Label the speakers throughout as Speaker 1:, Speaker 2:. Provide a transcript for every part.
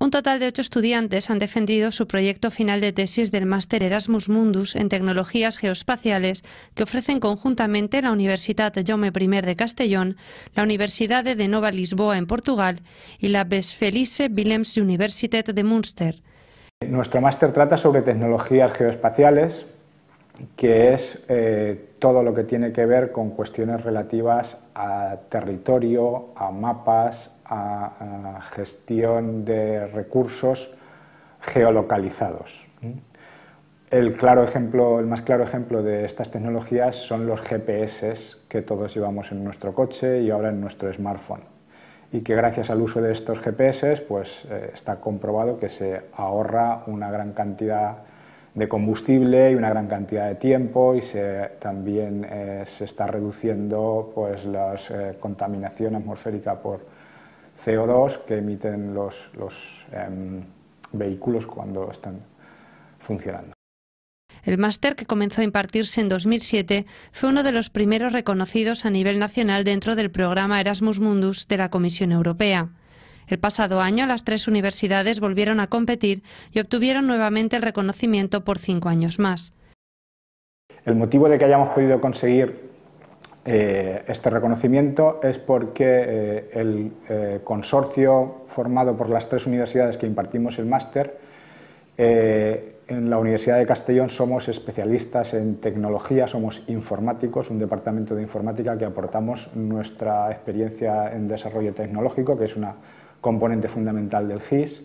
Speaker 1: Un total de ocho estudiantes han defendido su proyecto final de tesis del máster Erasmus Mundus en tecnologías geoespaciales que ofrecen conjuntamente la Universidad Jaume I de Castellón, la Universidad de Nova Lisboa en Portugal y la Westfälische Willems Universität de Münster.
Speaker 2: Nuestro máster trata sobre tecnologías geoespaciales que es eh, todo lo que tiene que ver con cuestiones relativas a territorio, a mapas, a, gestión de recursos geolocalizados. El, el más claro ejemplo de estas tecnologías son los GPS que todos llevamos en nuestro coche y ahora en nuestro smartphone. Y que gracias al uso de estos GPS pues, eh, está comprobado que se ahorra una gran cantidad de combustible y una gran cantidad de tiempo y se, también eh, se está reduciendo pues, la eh, contaminación atmosférica por CO2 que emiten los, em, vehículos cuando están funcionando.
Speaker 1: El máster que comenzó a impartirse en 2007 fue uno de los primeros reconocidos a nivel nacional dentro del programa Erasmus Mundus de la Comisión Europea. El pasado año las tres universidades volvieron a competir y obtuvieron nuevamente el reconocimiento por cinco años más.
Speaker 2: El motivo de que hayamos podido conseguir eh, este reconocimiento es porque eh, el eh, consorcio formado por las tres universidades que impartimos el máster en la Universidad de Castellón somos especialistas en tecnología, somos informáticos, un departamento de informática que aportamos nuestra experiencia en desarrollo tecnológico, que es una componente fundamental del GIS.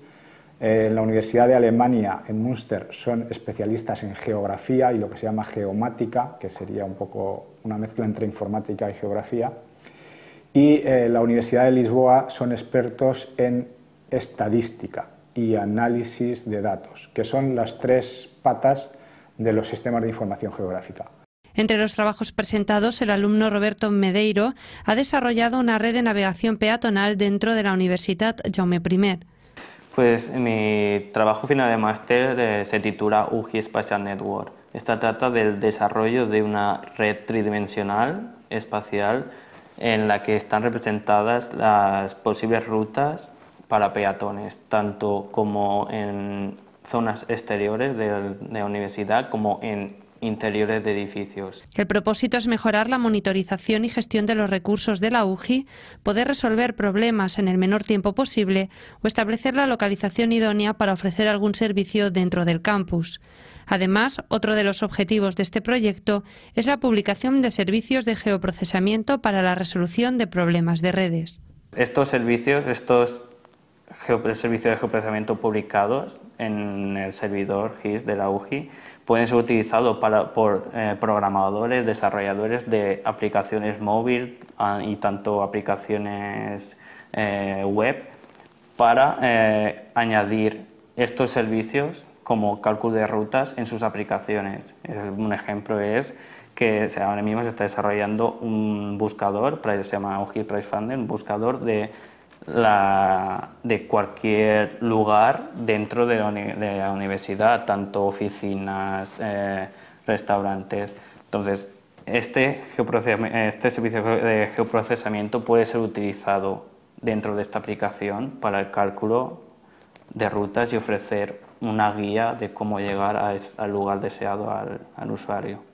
Speaker 2: Eh, en la Universidad de Alemania, en Münster, son especialistas en geografía y lo que se llama geomática, que sería un poco una mezcla entre informática y geografía. Y eh, la Universidad de Lisboa son expertos en estadística y análisis de datos, que son las tres patas de los sistemas de información geográfica.
Speaker 1: Entre los trabajos presentados, el alumno Roberto Medeiro ha desarrollado una red de navegación peatonal dentro de la Universidad Jaume I.
Speaker 3: Pues mi trabajo final de máster eh, se titula UGI Spatial Network. Esta trata del desarrollo de una red tridimensional espacial en la que están representadas las posibles rutas para peatones, tanto como en zonas exteriores de la universidad como en interiores de edificios.
Speaker 1: El propósito es mejorar la monitorización y gestión de los recursos de la UGI, poder resolver problemas en el menor tiempo posible o establecer la localización idónea para ofrecer algún servicio dentro del campus. Además, otro de los objetivos de este proyecto es la publicación de servicios de geoprocesamiento para la resolución de problemas de redes.
Speaker 3: Estos servicios, estos servicios de geoprocesamiento publicados en el servidor GIS de la UGI pueden ser utilizados por eh, programadores, desarrolladores de aplicaciones móviles ah, y tanto aplicaciones eh, web para eh, añadir estos servicios como cálculo de rutas en sus aplicaciones. Un ejemplo es que ahora mismo se está desarrollando un buscador, se llama UGI Price Funding, un buscador de la, de cualquier lugar dentro de la, universidad, tanto oficinas, eh, restaurantes. Entonces, este, este servicio de geoprocesamiento puede ser utilizado dentro de esta aplicación para el cálculo de rutas y ofrecer una guía de cómo llegar al lugar deseado al usuario.